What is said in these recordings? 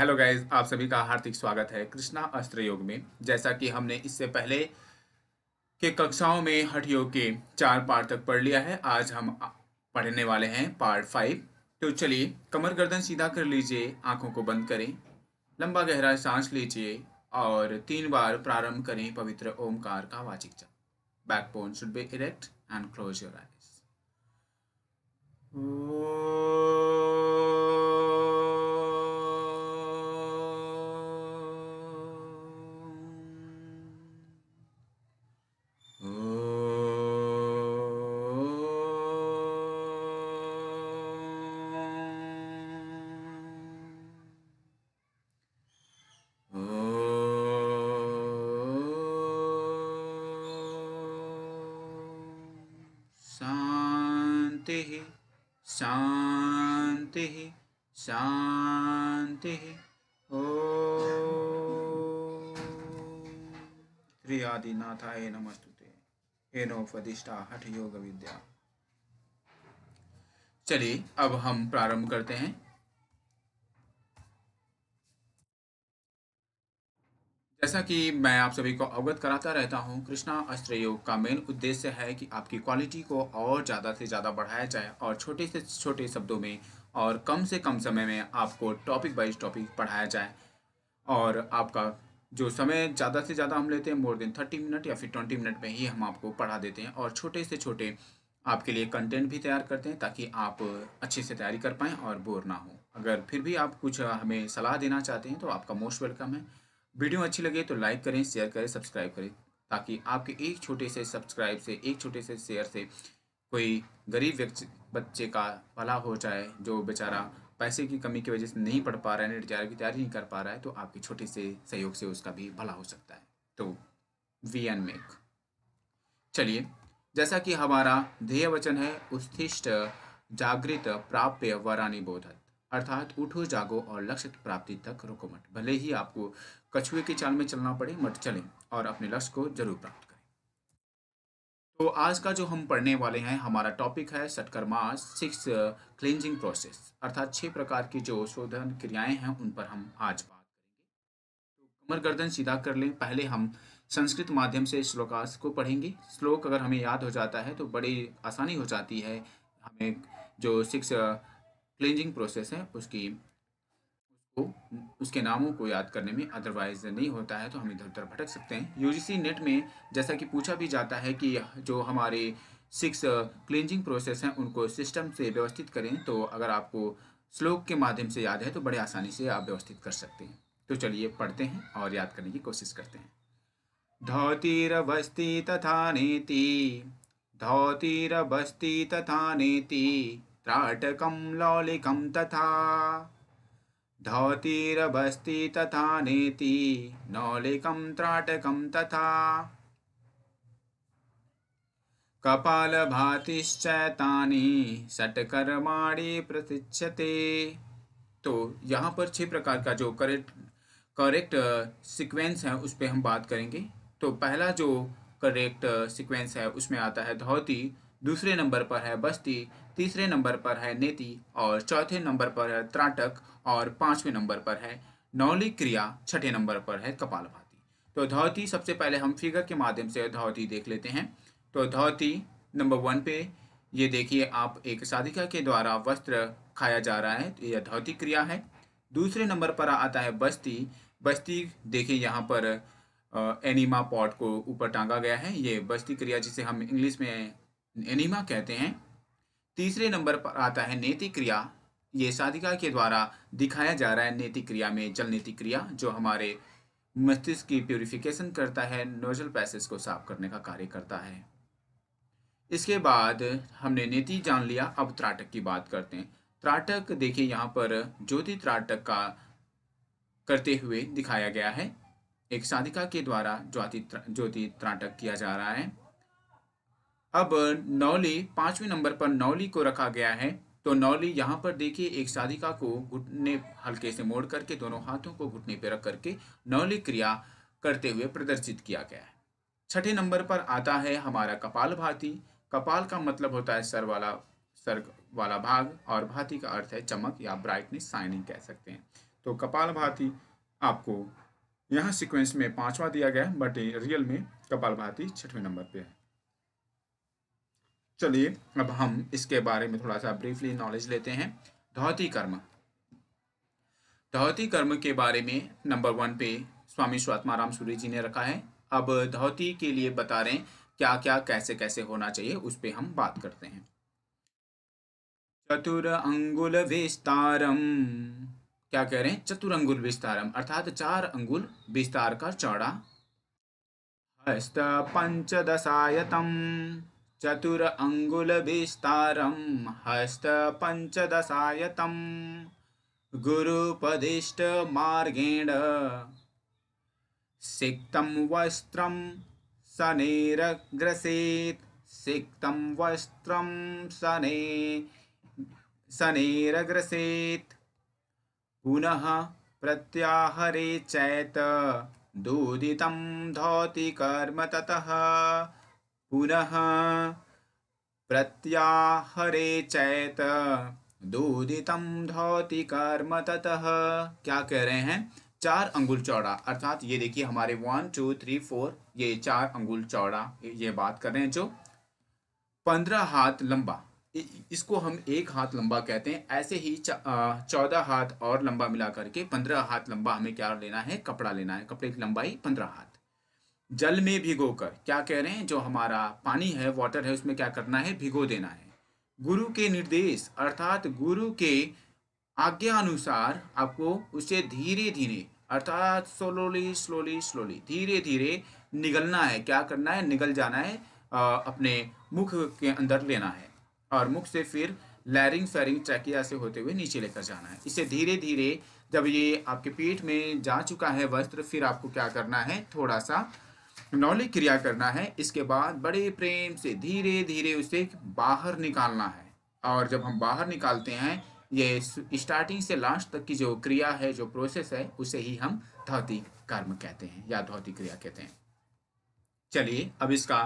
hello guys आप सभी का हार्दिक स्वागत है कृष्णा अस्त्र योग में जैसा कि हमने इससे पहले के कक्षाओं में हठ योग के चार पार्ट तक पढ़ लिया है आज हम पढ़ने वाले हैं पार्ट फाइव तो चलिए कमर गर्दन सीधा कर लीजिए आंखों को बंद करें लंबा गहरा सांस लीजिए और तीन बार प्रारंभ करें पवित्र ओमकार का वाचिक जप back bone should be erect and close your eyes Shri आदिनाथाय नमस्तुते हे हठ योग विद्या चलिए अब हम प्रारंभ करते हैं जैसा कि मैं आप सभी को अवगत कराता रहता हूं कृष्णा अस्त्र योग का मेन उद्देश्य है कि आपकी क्वालिटी को और ज़्यादा से ज़्यादा बढ़ाया जाए और छोटे से छोटे शब्दों में और कम से कम समय में आपको टॉपिक बाई टॉपिक पढ़ाया जाए और आपका जो समय ज़्यादा से ज़्यादा हम लेते हैं मोर देन थर्टी मिनट या फिर ट्वेंटी मिनट में ही हम आपको पढ़ा देते हैं और छोटे से छोटे आपके लिए कंटेंट भी तैयार करते हैं ताकि आप अच्छे से तैयारी कर पाएँ और बोर ना हो अगर फिर भी आप कुछ हमें सलाह देना चाहते हैं तो आपका मोस्ट वेलकम है वीडियो अच्छी लगे तो लाइक करें शेयर करें सब्सक्राइब करें ताकि आपके एक छोटे से सब्सक्राइब से एक छोटे से शेयर से कोई गरीब व्यक्ति बच्चे का भला हो जाए जो बेचारा पैसे की कमी की वजह से नहीं पढ़ पा रहा है नेट की तैयारी नहीं कर पा रहा है तो आपकी छोटे से सहयोग से उसका भी भला हो सकता है तो वी एन मेक चलिए जैसा कि हमारा ध्येय वचन है उत्थिष्ट जागृत प्राप्य वरानी बोधत अर्थात उठो जागो और लक्ष्य प्राप्ति तक रुको मत भले ही आपको कछुए की चाल में चलना पड़े मत चलें और अपने लक्ष्य को जरूर प्राप्त तो आज का जो हम पढ़ने वाले हैं हमारा टॉपिक है सटकर्मा सिक्स क्लेंजिंग प्रोसेस अर्थात छः प्रकार की जो शोधन क्रियाएं हैं उन पर हम आज बात करेंगे तो कमर गर्दन सीधा कर लें पहले हम संस्कृत माध्यम से श्लोकास को पढ़ेंगे श्लोक अगर हमें याद हो जाता है तो बड़ी आसानी हो जाती है हमें जो सिक्स क्लेंजिंग प्रोसेस है उसकी को उसके नामों को याद करने में अदरवाइज नहीं होता है तो हम इधर उधर भटक सकते हैं यूजीसी नेट में जैसा कि पूछा भी जाता है कि जो हमारे सिक्स क्लिनजिंग प्रोसेस हैं उनको सिस्टम से व्यवस्थित करें तो अगर आपको श्लोक के माध्यम से याद है तो बड़े आसानी से आप व्यवस्थित कर सकते हैं तो चलिए पढ़ते हैं और याद करने की कोशिश करते हैं बस्ती तथा नेति बस्ती तथा नीति त्राटकम लौलिकम तथा धौतीरभस्ती तथा नेति नौलिकं त्राटकं तथा कपाल भातिश्चैतानी सटकर्माणी प्रतिष्ठते तो यहाँ पर छह प्रकार का जो करेक्ट करेक्ट सीक्वेंस है उस पर हम बात करेंगे तो पहला जो करेक्ट सीक्वेंस uh, है उसमें आता है धौती दूसरे नंबर पर है बस्ती तीसरे नंबर पर है नेति और चौथे नंबर पर है त्राटक और पांचवें नंबर पर है नौली क्रिया छठे नंबर पर है कपालभाति तो धौती सबसे पहले हम फिगर के माध्यम से धौती देख लेते हैं तो धौती नंबर वन पे ये देखिए आप एक साधिका के द्वारा वस्त्र खाया जा रहा है तो यह धौती क्रिया है दूसरे नंबर पर आता है बस्ती बस्ती देखिए यहाँ पर एनिमा पॉट को ऊपर टांगा गया है ये बस्ती क्रिया जिसे हम इंग्लिश में एनिमा कहते हैं तीसरे नंबर पर आता है नैतिक क्रिया ये साधिका के द्वारा दिखाया जा रहा है नैतिक क्रिया में जल नैतिक क्रिया जो हमारे मस्तिष्क की प्योरिफिकेशन करता है नोजल पैसेस को साफ करने का कार्य करता है इसके बाद हमने नीति जान लिया अब त्राटक की बात करते हैं त्राटक देखिए यहाँ पर ज्योति त्राटक का करते हुए दिखाया गया है एक साधिका के द्वारा ज्योति ज्योति त्राटक किया जा रहा है अब नौली पांचवें नंबर पर नौली को रखा गया है तो नौली यहाँ पर देखिए एक साधिका को घुटने हल्के से मोड़ करके दोनों हाथों को घुटने पर रख करके नौली क्रिया करते हुए प्रदर्शित किया गया है छठे नंबर पर आता है हमारा कपाल भाती कपाल का मतलब होता है सर वाला सर वाला भाग और भाती का अर्थ है चमक या ब्राइटनेस साइनिंग कह सकते हैं तो कपाल भाती आपको यहाँ सिक्वेंस में पांचवा दिया गया है बट रियल में कपाल भाती छठवें नंबर पे है चलिए अब हम इसके बारे में थोड़ा सा ब्रीफली नॉलेज लेते हैं धौती कर्म धौती कर्म के बारे में नंबर वन पे स्वामी स्वात्माराम सूर्य जी ने रखा है अब धौती के लिए बता रहे हैं क्या क्या कैसे कैसे होना चाहिए उस पर हम बात करते हैं चतुर अंगुल विस्तारम क्या कह रहे हैं चतुर अंगुल विस्तारम अर्थात चार अंगुल विस्तार का चौड़ा हस्त पंचदशायतम चतुर अङ्गुलविस्तारं हस्तपञ्चदशायतं गुरुपदिष्टमार्गेण सिक्तं वस्त्रं सिक्तं वस्त्रं सने सनेरग्रसेत् पुनः प्रत्याहरे चैत दूदितं धौति कर्म पुनः प्रत्याहरे चैत दूदितम धौति कर्म ततः क्या कह रहे हैं चार अंगुल चौड़ा अर्थात ये देखिए हमारे वन टू थ्री फोर ये चार अंगुल चौड़ा ये बात कर रहे हैं जो पंद्रह हाथ लंबा इसको हम एक हाथ लंबा कहते हैं ऐसे ही चौदह हाथ और लंबा मिला करके पंद्रह हाथ लंबा हमें क्या लेना है कपड़ा लेना है कपड़े की लंबाई पंद्रह हाथ जल में भिगोकर क्या कह रहे हैं जो हमारा पानी है वाटर है उसमें क्या करना है भिगो देना है गुरु के निर्देश अर्थात गुरु के आज्ञा अनुसार आपको उसे धीरे धीरे अर्थात स्लोली स्लोली स्लोली धीरे धीरे निगलना है क्या करना है निगल जाना है आ, अपने मुख के अंदर लेना है और मुख से फिर लैरिंग फेरिंग ट्रैकिया से होते हुए नीचे लेकर जाना है इसे धीरे धीरे जब ये आपके पेट में जा चुका है वस्त्र फिर आपको क्या करना है थोड़ा सा नौली क्रिया करना है इसके बाद बड़े प्रेम से धीरे धीरे उसे बाहर निकालना है और जब हम बाहर निकालते हैं ये स्टार्टिंग से लास्ट तक की जो क्रिया है जो प्रोसेस है उसे ही हम धौती कर्म कहते हैं या धौती क्रिया कहते हैं चलिए अब इसका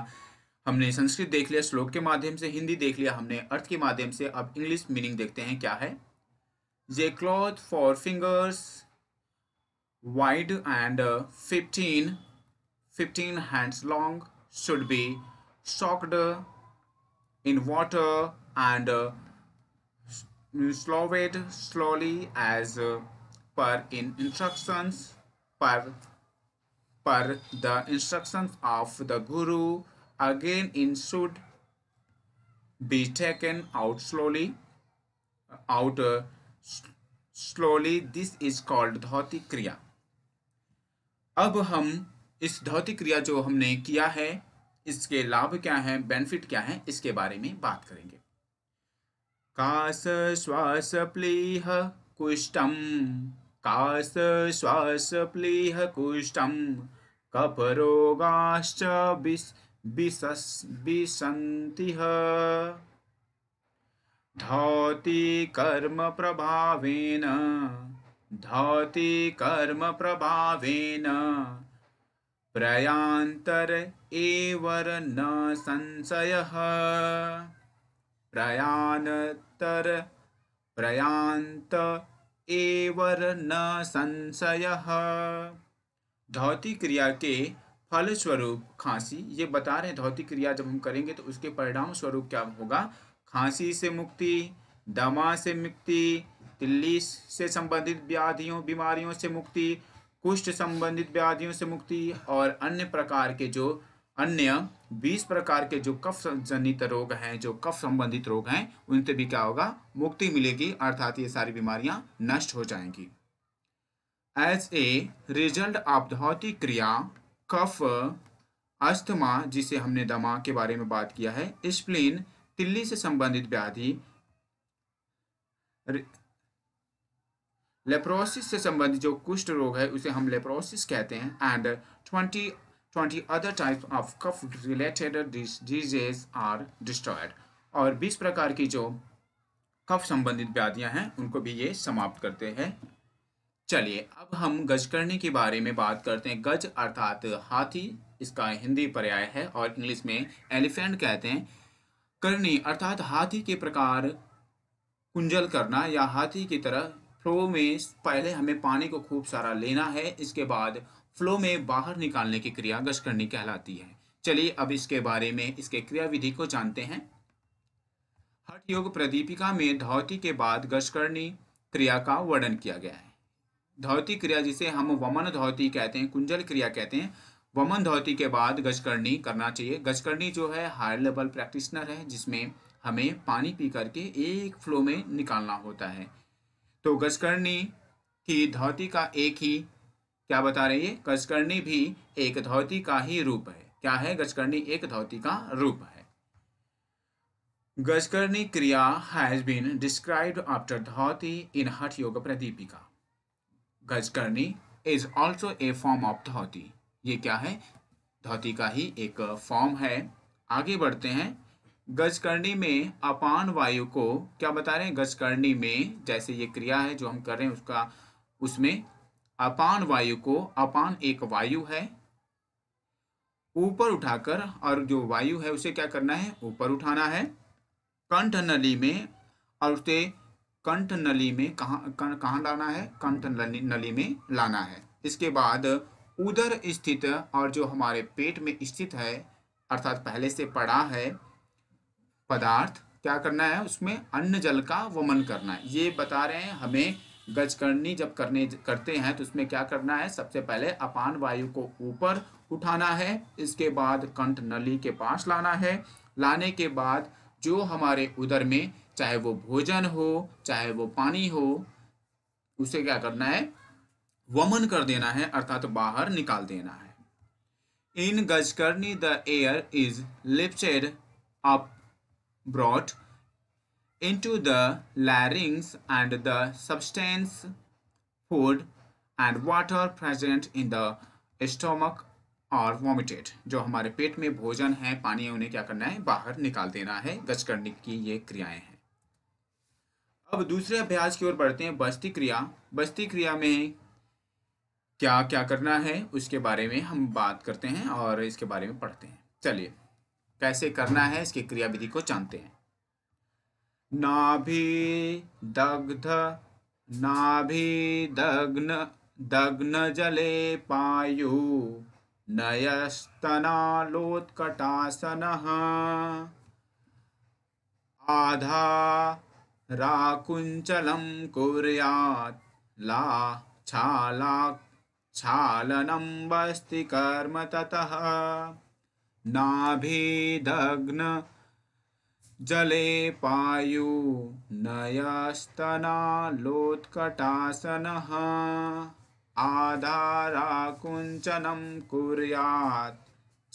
हमने संस्कृत देख लिया श्लोक के माध्यम से हिंदी देख लिया हमने अर्थ के माध्यम से अब इंग्लिश मीनिंग देखते हैं क्या है जे cloth four fingers wide and fifteen 15 hands long should be soaked uh, in water and it uh, slowly as uh, per in instructions per per the instructions of the guru again in should be taken out slowly out uh, slowly this is called dhoti kriya अब हम इस धौतिक क्रिया जो हमने किया है इसके लाभ क्या है बेनिफिट क्या है इसके बारे में बात करेंगे कास श्वास प्लीह कुष्टम कास श्वास प्लीह कुष्टम कफ रोगाश्च विसंति धौति कर्म प्रभावेन धौति कर्म प्रभावेन प्रयांतर एवर न संशय प्रयानतर प्रयांत एवर न संशय धौतिक क्रिया के फल स्वरूप खांसी ये बता रहे हैं धौतिक क्रिया जब हम करेंगे तो उसके परिणाम स्वरूप क्या होगा खांसी से मुक्ति दमा से मुक्ति तिल्ली से संबंधित व्याधियों बीमारियों से मुक्ति कुष्ठ संबंधित व्याधियों से मुक्ति और अन्य प्रकार के जो अन्य 20 प्रकार के जो कफ जनित रोग हैं जो कफ संबंधित रोग हैं उनसे भी क्या होगा मुक्ति मिलेगी अर्थात ये सारी बीमारियां नष्ट हो जाएंगी एज ए रिजल्ट ऑफ भौतिक क्रिया कफ अस्थमा जिसे हमने दमा के बारे में बात किया है स्प्लिन तिल्ली से संबंधित व्याधि लेप्रोसिस से संबंधित जो कुष्ठ रोग है उसे हम लेप्रोसिस कहते हैं and twenty twenty other types of kapha related diseases are destroyed और बीस प्रकार की जो कफ संबंधित व्याधियां हैं उनको भी ये समाप्त करते हैं चलिए अब हम गज करने के बारे में बात करते हैं गज अर्थात हाथी इसका हिंदी पर्याय है और इंग्लिश में एलिफेंट कहते हैं करनी अर्थात हाथी के प्रकार कुंजल करना या हाथी की तरह फ्लो में पहले हमें पानी को खूब सारा लेना है इसके बाद फ्लो में बाहर निकालने की क्रिया गशकर्णी कहलाती है चलिए अब इसके बारे में इसके क्रियाविधि को जानते हैं हठ योग प्रदीपिका में धौती के बाद गशकर्णी क्रिया का वर्णन किया गया है धौती क्रिया जिसे हम वमन धौती कहते हैं कुंजल क्रिया कहते हैं वमन धौती के बाद गजकर्णी करना चाहिए गजकर्णी जो है हायर लेवल प्रैक्टिशनर है जिसमें हमें पानी पी करके एक फ्लो में निकालना होता है तो गजकर्णी की धौती का एक ही क्या बता रही है गजकर्णी भी एक धौती का ही रूप है क्या है गजकर्णी एक धौती का रूप है Gajakarani kriya has been described after dhauti in Hatha Yoga Pradipika Gajakarani is also a form of dhauti ये क्या है धौती का ही एक फॉर्म है आगे बढ़ते हैं गजकर्णी में अपान वायु को क्या बता रहे हैं गजकर्णी में जैसे ये क्रिया है जो हम कर रहे हैं उसका उसमें अपान वायु को अपान एक वायु है ऊपर उठाकर और जो वायु है उसे क्या करना है ऊपर उठाना है कंठ नली में और उसे कंठ नली में कहाँ कहाँ लाना है कंठ नली में लाना है इसके बाद उधर स्थित और जो हमारे पेट में स्थित है अर्थात पहले से पड़ा है पदार्थ क्या करना है उसमें अन्न जल का वमन करना है ये बता रहे हैं हमें गजकर्णी जब करने करते हैं तो उसमें क्या करना है सबसे पहले अपान वायु को ऊपर उठाना है इसके बाद कंठ नली के पास लाना है लाने के बाद जो हमारे उधर में चाहे वो भोजन हो चाहे वो पानी हो उसे क्या करना है वमन कर देना है अर्थात तो बाहर निकाल देना है in Gajakarani the air is lifted up brought into the larynx and the substance food and water present in the stomach are vomited जो हमारे पेट में भोजन है पानी है उन्हें क्या करना है बाहर निकाल देना है गज करने की ये क्रियाएं हैं अब दूसरे अभ्यास की ओर बढ़ते हैं बस्ती क्रिया बस्ती क्रिया में क्या क्या करना है उसके बारे में हम बात करते हैं और इसके बारे में पढ़ते हैं चलिए कैसे करना है इसकी क्रियाविधि को जानते हैं नाभि दग्ध नाभि दग्न दग्न जले पायु नयस्तनालोत्कटासनः आधा राकुञ्चलं कुर्यात् ला छाला क्षालनं वस्ति कर्म ततः नाभिदग्न जले पायु नयस्तनालोत्कटासनः आधाराकुञ्चनं कुर्यात्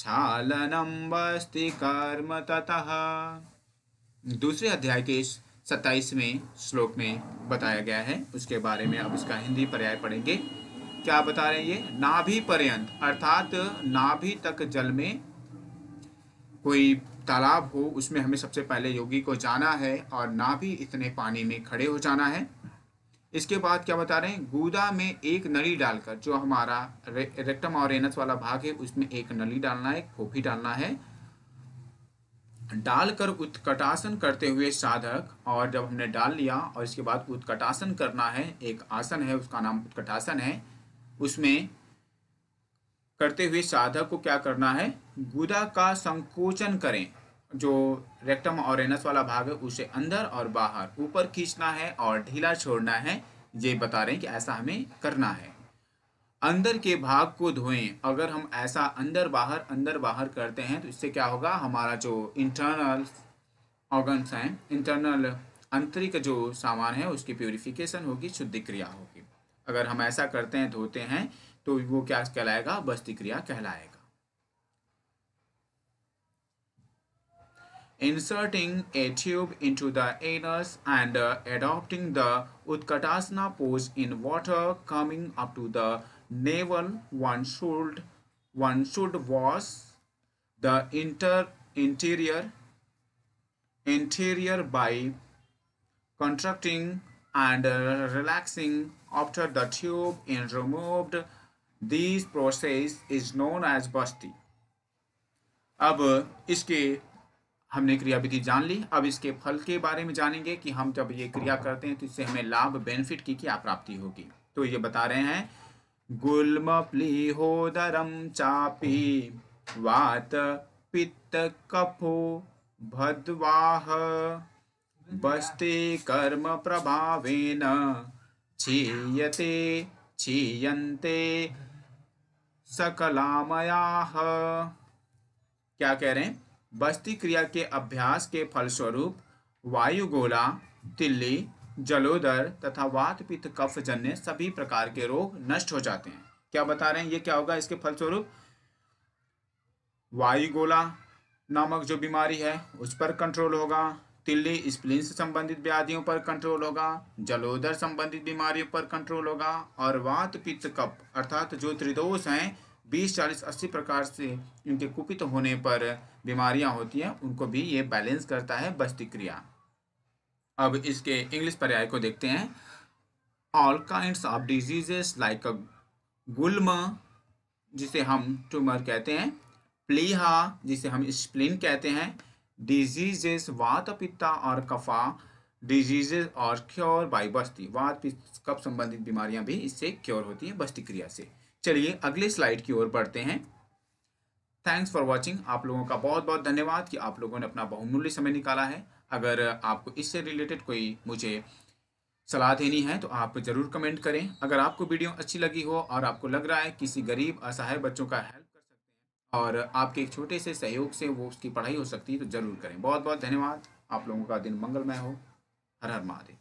छालनं वस्ति कर्म ततः दूसरे अध्याय के इस सत्ताईसवें श्लोक में बताया गया है उसके बारे में अब इसका हिंदी पर्याय पढ़ेंगे क्या बता रहे हैं ये नाभि पर्यंत अर्थात नाभि तक जल में कोई तालाब हो उसमें हमें सबसे पहले योगी को जाना है और ना भी इतने पानी में खड़े हो जाना है इसके बाद क्या बता रहे हैं गूदा में एक नली डालकर जो हमारा रे, रेक्टम और रेनस वाला भाग है उसमें एक नली डालना है खोपी डालना है डालकर उत्कटासन करते हुए साधक और जब हमने डाल लिया और इसके बाद उत्कटासन करना है एक आसन है उसका नाम उत्कटासन है उसमें करते हुए साधक को क्या करना है गुदा का संकोचन करें जो रेक्टम और एनस वाला भाग है उसे अंदर और बाहर ऊपर खींचना है और ढीला छोड़ना है ये बता रहे हैं कि ऐसा हमें करना है अंदर के भाग को धोएं अगर हम ऐसा अंदर बाहर अंदर बाहर करते हैं तो इससे क्या होगा हमारा जो इंटरनल ऑर्गन्स हैं इंटरनल आंतरिक जो सामान है उसकी प्योरिफिकेशन होगी शुद्धिक्रिया क्रिया होगी अगर हम ऐसा करते हैं धोते हैं तो वो क्या कहलाएगा बस्ती क्रिया कहलाएगा inserting a tube into the anus and adopting the Utkatasana pose in water coming up to the navel one should one should wash the inter interior interior by contracting and relaxing after the tube in removed this process is known as basti अब इसके हमने क्रियाविधि जान ली अब इसके फल के बारे में जानेंगे कि हम जब ये क्रिया करते हैं तो इससे हमें लाभ बेनिफिट की क्या प्राप्ति होगी तो ये बता रहे हैं गुल्म प्लीहोदरम चापी वात पित्त कफो भद्वाह बस्ते कर्म प्रभावेन छीयते क्षीयन्ते सकलामया क्या कह रहे हैं बस्ती क्रिया के अभ्यास के फलस्वरूप वायुगोला तिल्ली जलोदर तथा वात पित्त कफ जन्य सभी प्रकार के रोग नष्ट हो जाते हैं क्या बता रहे हैं ये क्या होगा इसके फलस्वरूप वायुगोला नामक जो बीमारी है उस पर कंट्रोल होगा तिल्ली स्प्लिन से संबंधित व्याधियों पर कंट्रोल होगा जलोदर संबंधित बीमारियों पर कंट्रोल होगा और वात पित्त कप अर्थात जो त्रिदोष हैं बीस चालीस अस्सी प्रकार से इनके कुपित होने पर बीमारियां होती हैं उनको भी ये बैलेंस करता है बस्ती क्रिया अब इसके इंग्लिश पर्याय को देखते हैं all kind of diseases like a गुलम जिसे हम ट्यूमर कहते हैं प्लीहा जिसे हम स्प्लिन कहते हैं diseases वात पित्ता और कफा डिजीजेज और क्योर बाई बस्ती वात कफ संबंधित बीमारियां भी इससे क्योर होती हैं बस्ती क्रिया से चलिए अगले स्लाइड की ओर बढ़ते हैं थैंक्स फॉर वॉचिंग आप लोगों का बहुत बहुत धन्यवाद कि आप लोगों ने अपना बहुमूल्य समय निकाला है अगर आपको इससे रिलेटेड कोई मुझे सलाह देनी है तो आप ज़रूर कमेंट करें अगर आपको वीडियो अच्छी लगी हो और आपको लग रहा है किसी गरीब असहाय बच्चों का और आपके एक छोटे से सहयोग से वो उसकी पढ़ाई हो सकती है तो ज़रूर करें बहुत बहुत धन्यवाद आप लोगों का दिन मंगलमय हो हर हर महादेव